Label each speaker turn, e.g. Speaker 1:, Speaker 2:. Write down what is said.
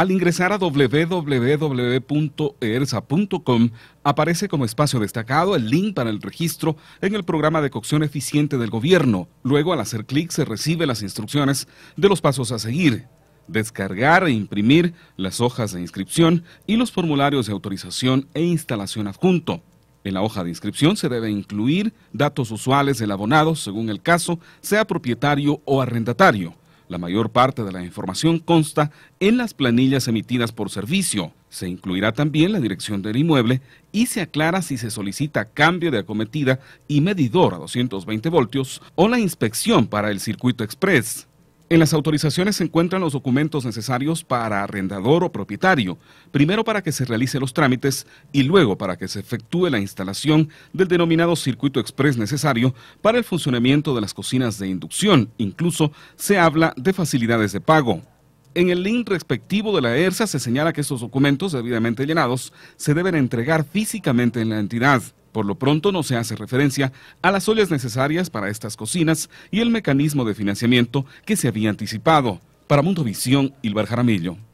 Speaker 1: Al ingresar a www.ersa.com aparece como espacio destacado el link para el registro en el programa de cocción eficiente del gobierno. Luego al hacer clic se recibe las instrucciones de los pasos a seguir. Descargar e imprimir las hojas de inscripción y los formularios de autorización e instalación adjunto. En la hoja de inscripción se debe incluir datos usuales del abonado según el caso, sea propietario o arrendatario. La mayor parte de la información consta en las planillas emitidas por servicio. Se incluirá también la dirección del inmueble y se aclara si se solicita cambio de acometida y medidor a 220 voltios o la inspección para el circuito express. En las autorizaciones se encuentran los documentos necesarios para arrendador o propietario, primero para que se realicen los trámites y luego para que se efectúe la instalación del denominado circuito express necesario para el funcionamiento de las cocinas de inducción. Incluso se habla de facilidades de pago. En el link respectivo de la ERSA se señala que estos documentos debidamente llenados se deben entregar físicamente en la entidad. Por lo pronto no se hace referencia a las ollas necesarias para estas cocinas y el mecanismo de financiamiento que se había anticipado. Para Mundo Visión, Ilvar Jaramillo.